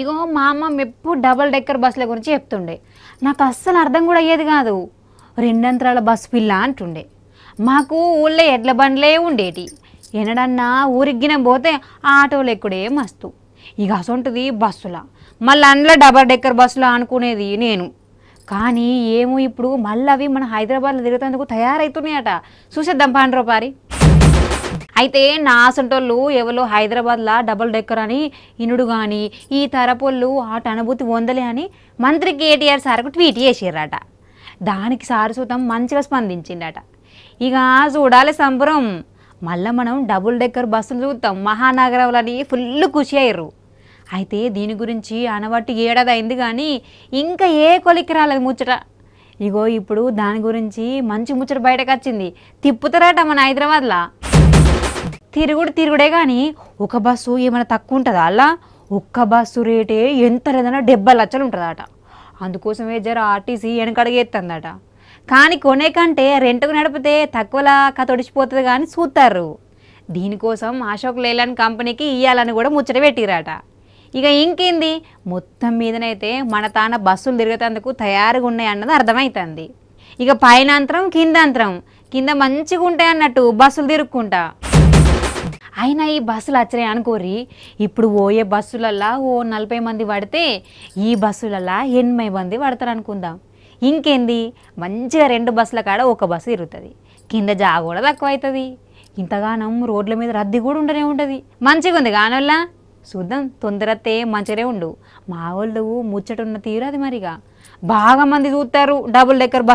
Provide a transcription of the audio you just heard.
ఇగో మా అమ్మ ఎప్పుడు డబల్ డెక్కర్ బస్సుల గురించి చెప్తుండే నాకు అస్సలు అర్థం కూడా అయ్యేది కాదు రెండంతరాల బస్సు పిల్ల అంటుండే మాకు ఊళ్ళో ఎడ్ల బండ్లే ఉండేటి ఎనడన్నా ఊరిగ్గిన పోతే ఆటోలు ఎక్కడే మస్తు ఇక అసొంటిది బస్సుల మళ్ళీ అందులో డబల్ డెక్కర్ బస్సులా అనుకునేది నేను కానీ ఏమో ఇప్పుడు మళ్ళీ అవి మన హైదరాబాద్లో తిరుగుతుందుకు తయారవుతున్నాయట చూసేద్దాం పాండ్రోపారి అయితే నా అసంటోళ్ళు ఎవరో హైదరాబాద్లో డబుల్ డెక్కర్ అని ఇనుడు కానీ ఈ తరపుళ్ళు ఆట అనుభూతి పొందలే అని మంత్రి కేటీఆర్ సార్కు ట్వీట్ చేసారట దానికి సారస్వతం మంచిగా స్పందించిందట ఇక చూడాలి సంబరం మళ్ళీ మనం డబుల్ డెక్కర్ బస్సులు చూద్దాం మహానగరంలోని ఫుల్ ఖుషి అయ్యారు అయితే దీని గురించి అనబట్టి ఏడాది అయింది కానీ ఇంకా ఏ కొలికి రాలేదు ముచ్చట ఇగో ఇప్పుడు దాని గురించి మంచి ముచ్చట బయటకు వచ్చింది తిప్పుతారట మన హైదరాబాద్లో తిరుగుడు తిరుగుడే కానీ ఒక బస్సు ఏమైనా తక్కువ ఉంటుందా అలా ఒక్క బస్సు రేటే ఎంత లేదన్నా డెబ్బై లక్షలు ఉంటుందట అందుకోసమే జర ఆర్టీసీ వెనకడగేస్తుందట కానీ కొనే కంటే రెంట్కు నడిపితే తక్కువలా కథ ఒడిచిపోతుంది కానీ చూస్తారు దీనికోసం అశోక్ లేలాన్ కంపెనీకి ఇవ్వాలని కూడా ముచ్చట పెట్టిరాట ఇక ఇంకేంది మొత్తం మీదనైతే మన తాన బస్సులు తిరిగేందుకు తయారుగా ఉన్నాయి అన్నది అర్థమవుతుంది ఇక పైనంతరం కిందంతరం కింద మంచిగా ఉంటాయి అన్నట్టు బస్సులు తిరుక్కుంటా అయినా ఈ బస్సులు వచ్చినాయి అనుకోరి ఇప్పుడు ఓయే బస్సులల్లా ఓ నలభై మంది పడితే ఈ బస్సులల్లా ఎనభై మంది పడతారు అనుకుందాం ఇంకేంది మంచిగా రెండు బస్సుల కాడ ఒక బస్సు తిరుగుతుంది కింద జాగ కూడా తక్కువ ఇంతగానం రోడ్ల మీద రద్దీ కూడా ఉండనే ఉంటుంది మంచిగా ఉంది కానివల్లా చూద్దాం తొందరతే మంచిగానే ఉండు మా వాళ్ళు ముచ్చట ఉన్న తీరు అది మరిగా బాగా మంది చూస్తారు డబుల్ డెక్కర్ బస్